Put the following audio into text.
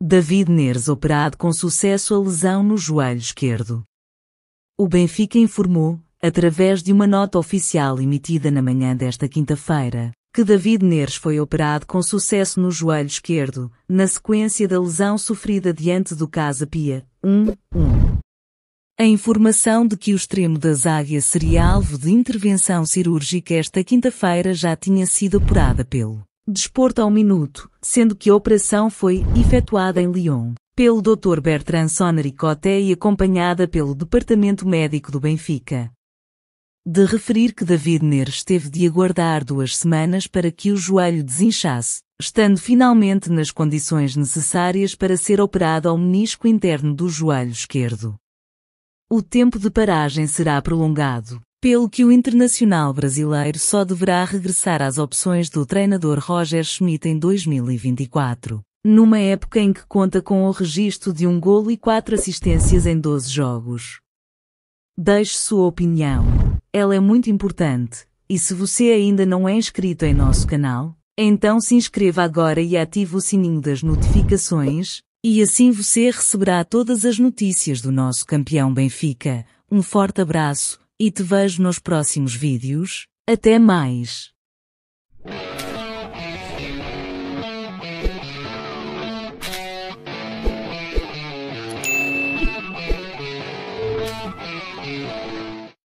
David Neres operado com sucesso a lesão no joelho esquerdo. O Benfica informou, através de uma nota oficial emitida na manhã desta quinta-feira, que David Neres foi operado com sucesso no joelho esquerdo, na sequência da lesão sofrida diante do Casa Pia 1-1. A informação de que o extremo da zaga seria alvo de intervenção cirúrgica esta quinta-feira já tinha sido apurada pelo desporto ao minuto, sendo que a operação foi efetuada em Lyon pelo Dr. Bertrand Sonnery Coté e acompanhada pelo Departamento Médico do Benfica. De referir que David Neres teve de aguardar duas semanas para que o joelho desinchasse, estando finalmente nas condições necessárias para ser operado ao menisco interno do joelho esquerdo. O tempo de paragem será prolongado, pelo que o internacional brasileiro só deverá regressar às opções do treinador Roger Schmidt em 2024, numa época em que conta com o registro de um golo e quatro assistências em 12 jogos. Deixe sua opinião. Ela é muito importante. E se você ainda não é inscrito em nosso canal, então se inscreva agora e ative o sininho das notificações, e assim você receberá todas as notícias do nosso campeão Benfica. Um forte abraço e te vejo nos próximos vídeos. Até mais!